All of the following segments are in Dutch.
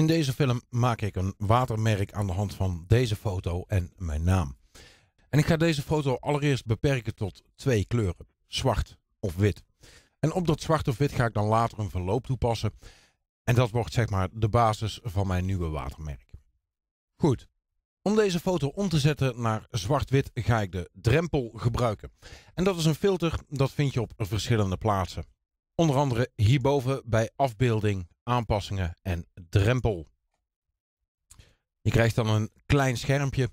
In deze film maak ik een watermerk aan de hand van deze foto en mijn naam. En ik ga deze foto allereerst beperken tot twee kleuren, zwart of wit. En op dat zwart of wit ga ik dan later een verloop toepassen. En dat wordt zeg maar de basis van mijn nieuwe watermerk. Goed, om deze foto om te zetten naar zwart-wit ga ik de drempel gebruiken. En dat is een filter dat vind je op verschillende plaatsen. Onder andere hierboven bij afbeelding aanpassingen en drempel. Je krijgt dan een klein schermpje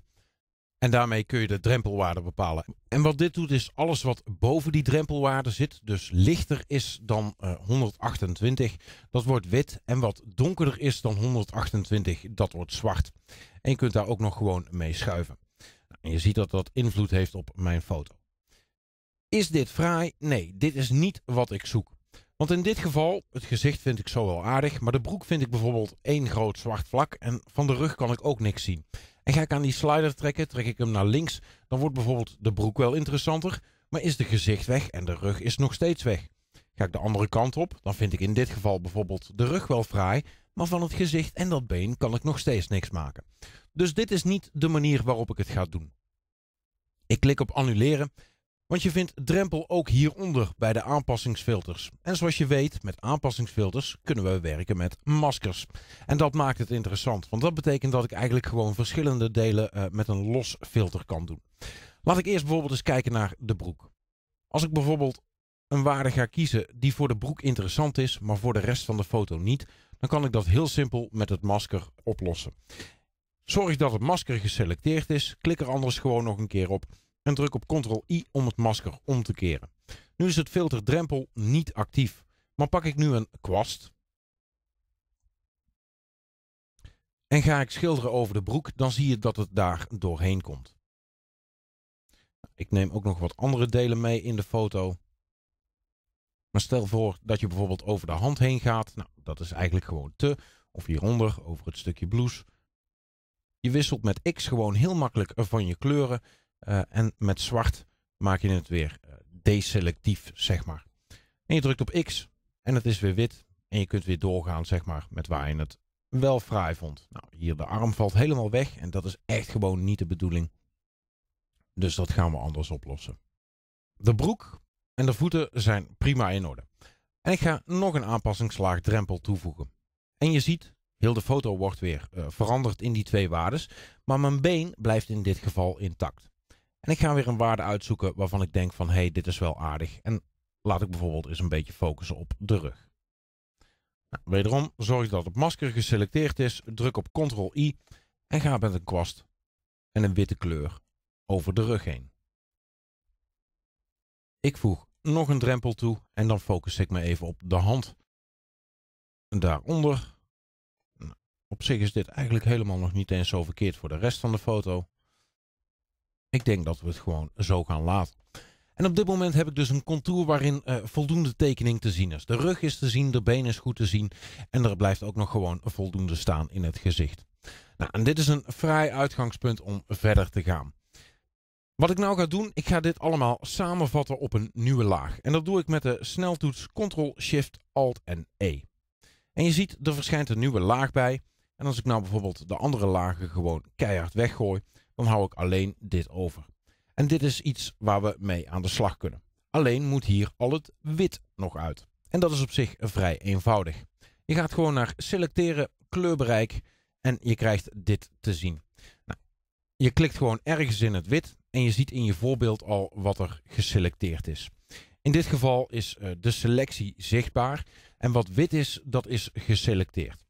en daarmee kun je de drempelwaarde bepalen. En wat dit doet is alles wat boven die drempelwaarde zit, dus lichter is dan 128, eh, dat wordt wit. En wat donkerder is dan 128, dat wordt zwart. En je kunt daar ook nog gewoon mee schuiven. Nou, en je ziet dat dat invloed heeft op mijn foto. Is dit fraai? Nee, dit is niet wat ik zoek. Want in dit geval, het gezicht vind ik zo wel aardig, maar de broek vind ik bijvoorbeeld één groot zwart vlak en van de rug kan ik ook niks zien. En ga ik aan die slider trekken, trek ik hem naar links, dan wordt bijvoorbeeld de broek wel interessanter, maar is de gezicht weg en de rug is nog steeds weg. Ga ik de andere kant op, dan vind ik in dit geval bijvoorbeeld de rug wel fraai, maar van het gezicht en dat been kan ik nog steeds niks maken. Dus dit is niet de manier waarop ik het ga doen. Ik klik op annuleren want je vindt drempel ook hieronder bij de aanpassingsfilters. En zoals je weet, met aanpassingsfilters kunnen we werken met maskers. En dat maakt het interessant, want dat betekent dat ik eigenlijk gewoon verschillende delen eh, met een los filter kan doen. Laat ik eerst bijvoorbeeld eens kijken naar de broek. Als ik bijvoorbeeld een waarde ga kiezen die voor de broek interessant is, maar voor de rest van de foto niet, dan kan ik dat heel simpel met het masker oplossen. Zorg dat het masker geselecteerd is, klik er anders gewoon nog een keer op en druk op Ctrl-I om het masker om te keren. Nu is het filterdrempel niet actief, maar pak ik nu een kwast en ga ik schilderen over de broek, dan zie je dat het daar doorheen komt. Ik neem ook nog wat andere delen mee in de foto. Maar stel voor dat je bijvoorbeeld over de hand heen gaat. Nou, dat is eigenlijk gewoon te. Of hieronder, over het stukje blouse. Je wisselt met X gewoon heel makkelijk van je kleuren. Eh, en met zwart maak je het weer eh, deselectief, zeg maar. En je drukt op X en het is weer wit. En je kunt weer doorgaan, zeg maar, met waar je het wel fraai vond. Nou, hier de arm valt helemaal weg en dat is echt gewoon niet de bedoeling. Dus dat gaan we anders oplossen. De broek en de voeten zijn prima in orde. En ik ga nog een aanpassingslaag drempel toevoegen. En je ziet, heel de foto wordt weer eh, veranderd in die twee waarden, maar mijn been blijft in dit geval intact. En ik ga weer een waarde uitzoeken waarvan ik denk van hé, hey, dit is wel aardig. En laat ik bijvoorbeeld eens een beetje focussen op de rug. Nou, wederom zorg dat het masker geselecteerd is. Druk op Ctrl-I en ga met een kwast en een witte kleur over de rug heen. Ik voeg nog een drempel toe en dan focus ik me even op de hand. Daaronder. Nou, op zich is dit eigenlijk helemaal nog niet eens zo verkeerd voor de rest van de foto. Ik denk dat we het gewoon zo gaan laten. En op dit moment heb ik dus een contour waarin eh, voldoende tekening te zien is. De rug is te zien, de benen is goed te zien en er blijft ook nog gewoon voldoende staan in het gezicht. Nou, en dit is een vrij uitgangspunt om verder te gaan. Wat ik nou ga doen, ik ga dit allemaal samenvatten op een nieuwe laag. En dat doe ik met de sneltoets Ctrl, Shift, Alt en E. En je ziet, er verschijnt een nieuwe laag bij. En als ik nou bijvoorbeeld de andere lagen gewoon keihard weggooi, dan hou ik alleen dit over. En dit is iets waar we mee aan de slag kunnen. Alleen moet hier al het wit nog uit. En dat is op zich vrij eenvoudig. Je gaat gewoon naar selecteren, kleurbereik en je krijgt dit te zien. Nou, je klikt gewoon ergens in het wit en je ziet in je voorbeeld al wat er geselecteerd is. In dit geval is eh, de selectie zichtbaar en wat wit is, dat is geselecteerd.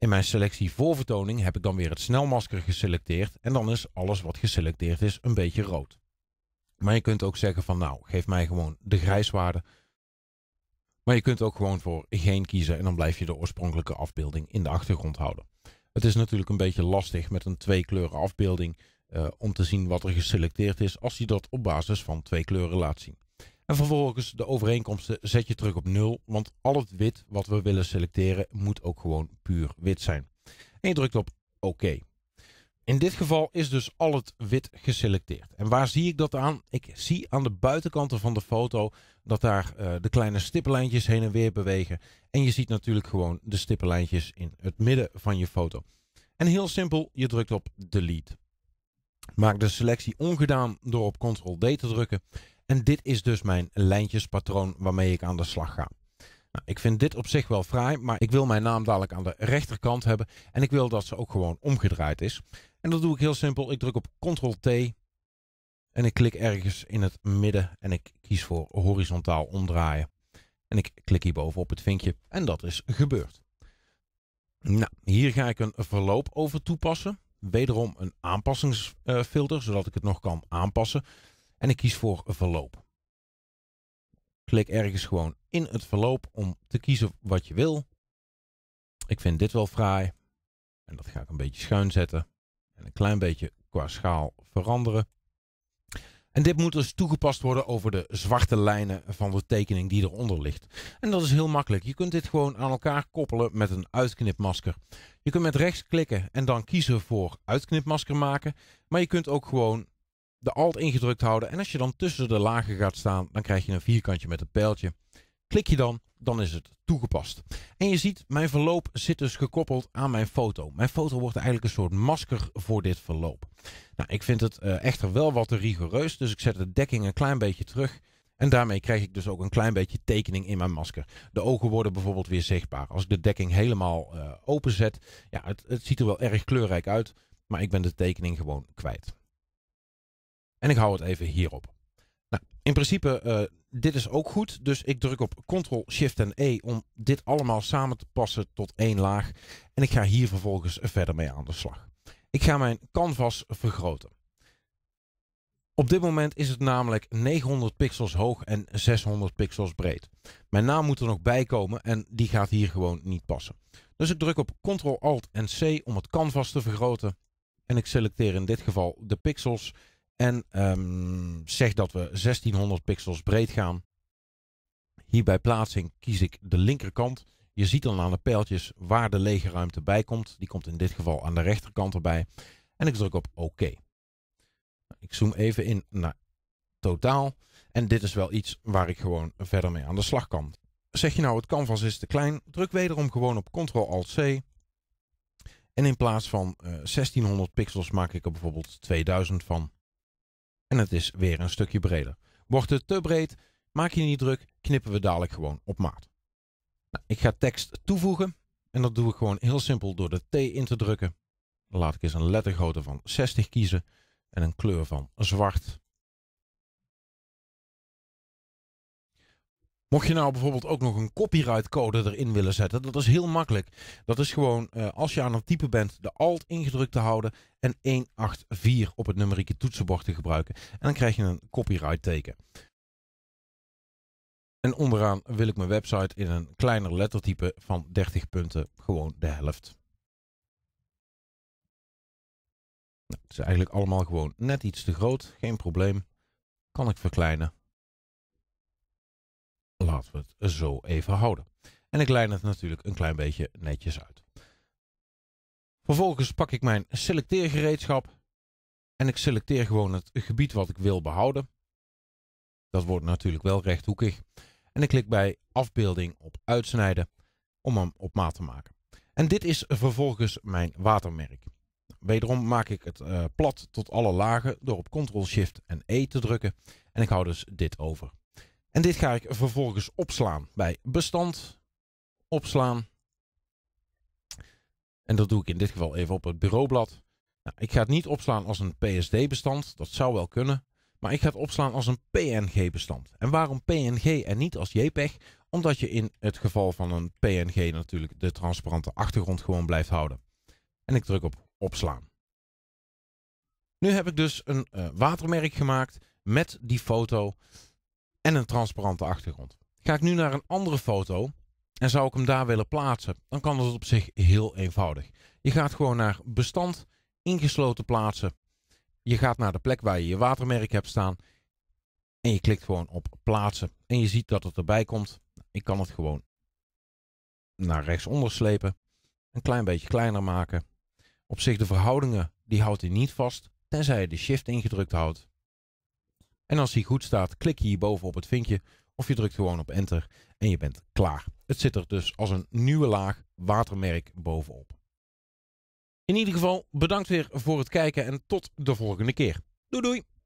In mijn selectie voor vertoning heb ik dan weer het snelmasker geselecteerd en dan is alles wat geselecteerd is een beetje rood. Maar je kunt ook zeggen van nou, geef mij gewoon de grijswaarde. Maar je kunt ook gewoon voor geen kiezen en dan blijf je de oorspronkelijke afbeelding in de achtergrond houden. Het is natuurlijk een beetje lastig met een twee kleuren afbeelding eh, om te zien wat er geselecteerd is als je dat op basis van twee kleuren laat zien. En vervolgens de overeenkomsten zet je terug op nul, want al het wit wat we willen selecteren moet ook gewoon puur wit zijn. En je drukt op oké. In dit geval is dus al het wit geselecteerd. En waar zie ik dat aan? Ik zie aan de buitenkanten van de foto dat daar eh, de kleine stippenlijntjes heen en weer bewegen. En je ziet natuurlijk gewoon de stippenlijntjes in het midden van je foto. En heel simpel, je drukt op delete. Maak de selectie ongedaan door op Ctrl D te drukken. En dit is dus mijn lijntjespatroon waarmee ik aan de slag ga. Nou, ik vind dit op zich wel fraai, maar ik wil mijn naam dadelijk aan de rechterkant hebben. En ik wil dat ze ook gewoon omgedraaid is. En dat doe ik heel simpel. Ik druk op Ctrl-T en ik klik ergens in het midden en ik kies voor horizontaal omdraaien. En ik klik hierboven op het vinkje en dat is gebeurd. Nou, hier ga ik een verloop over toepassen. Wederom een aanpassingsfilter, zodat ik het nog kan aanpassen. En ik kies voor verloop. Klik ergens gewoon in het verloop om te kiezen wat je wil. Ik vind dit wel fraai. En dat ga ik een beetje schuin zetten. En een klein beetje qua schaal veranderen. En dit moet dus toegepast worden over de zwarte lijnen van de tekening die eronder ligt. En dat is heel makkelijk. Je kunt dit gewoon aan elkaar koppelen met een uitknipmasker. Je kunt met rechts klikken en dan kiezen voor uitknipmasker maken. Maar je kunt ook gewoon de alt ingedrukt houden. En als je dan tussen de lagen gaat staan, dan krijg je een vierkantje met een pijltje. Klik je dan, dan is het toegepast. En je ziet, mijn verloop zit dus gekoppeld aan mijn foto. Mijn foto wordt eigenlijk een soort masker voor dit verloop. Nou, ik vind het eh, echter wel wat te rigoureus, dus ik zet de dekking een klein beetje terug. En daarmee krijg ik dus ook een klein beetje tekening in mijn masker. De ogen worden bijvoorbeeld weer zichtbaar. Als ik de dekking helemaal open eh, openzet, ja, het, het ziet er wel erg kleurrijk uit. Maar ik ben de tekening gewoon kwijt. En ik hou het even hierop. Nou, in principe, uh, dit is ook goed. Dus ik druk op Ctrl, Shift en E om dit allemaal samen te passen tot één laag. En ik ga hier vervolgens verder mee aan de slag. Ik ga mijn canvas vergroten. Op dit moment is het namelijk 900 pixels hoog en 600 pixels breed. Mijn naam moet er nog bij komen en die gaat hier gewoon niet passen. Dus ik druk op Ctrl, Alt en C om het canvas te vergroten. En ik selecteer in dit geval de pixels en ehm, zeg dat we 1600 pixels breed gaan. Hier bij plaatsing kies ik de linkerkant. Je ziet dan aan de pijltjes waar de lege ruimte bij komt. Die komt in dit geval aan de rechterkant erbij. En ik druk op OK. Ik zoom even in naar totaal. En dit is wel iets waar ik gewoon verder mee aan de slag kan. Zeg je nou het canvas is te klein, druk wederom gewoon op Ctrl-Alt-C. En in plaats van 1600 eh, pixels maak ik er bijvoorbeeld 2000 van en het is weer een stukje breder. Wordt het te breed, maak je niet druk, knippen we dadelijk gewoon op maat. Nou, ik ga tekst toevoegen en dat doe ik gewoon heel simpel door de T in te drukken. laat ik eens een lettergrootte van 60 kiezen en een kleur van zwart. Mocht je nou bijvoorbeeld ook nog een copyright code erin willen zetten, dat is heel makkelijk. Dat is gewoon eh, als je aan het typen bent, de alt ingedrukt te houden en 184 op het numerieke toetsenbord te gebruiken. En dan krijg je een copyright teken. En onderaan wil ik mijn website in een kleiner lettertype van 30 punten, gewoon de helft. Nou, het is eigenlijk allemaal gewoon net iets te groot, geen probleem. Kan ik verkleinen laten we het zo even houden. En ik lijn het natuurlijk een klein beetje netjes uit. Vervolgens pak ik mijn selecteergereedschap. En ik selecteer gewoon het gebied wat ik wil behouden. Dat wordt natuurlijk wel rechthoekig. En ik klik bij afbeelding op uitsnijden om hem op maat te maken. En dit is vervolgens mijn watermerk. Wederom maak ik het eh, plat tot alle lagen door op Ctrl, Shift en E te drukken. En ik hou dus dit over. En dit ga ik vervolgens opslaan bij bestand. Opslaan. En dat doe ik in dit geval even op het bureaublad. Nou, ik ga het niet opslaan als een PSD-bestand. Dat zou wel kunnen. Maar ik ga het opslaan als een PNG-bestand. En waarom PNG en niet als JPEG? Omdat je in het geval van een PNG natuurlijk de transparante achtergrond gewoon blijft houden. En ik druk op opslaan. Nu heb ik dus een eh, watermerk gemaakt met die foto en een transparante achtergrond. Ga ik nu naar een andere foto en zou ik hem daar willen plaatsen, dan kan dat op zich heel eenvoudig. Je gaat gewoon naar bestand, ingesloten plaatsen. Je gaat naar de plek waar je je watermerk hebt staan en je klikt gewoon op plaatsen. En je ziet dat het erbij komt. Ik kan het gewoon naar rechts slepen, een klein beetje kleiner maken. Op zich de verhoudingen, die houdt hij niet vast, tenzij je de shift ingedrukt houdt. En als hij goed staat, klik je hierboven op het vinkje of je drukt gewoon op enter en je bent klaar. Het zit er dus als een nieuwe laag watermerk bovenop. In ieder geval bedankt weer voor het kijken en tot de volgende keer. Doei doei!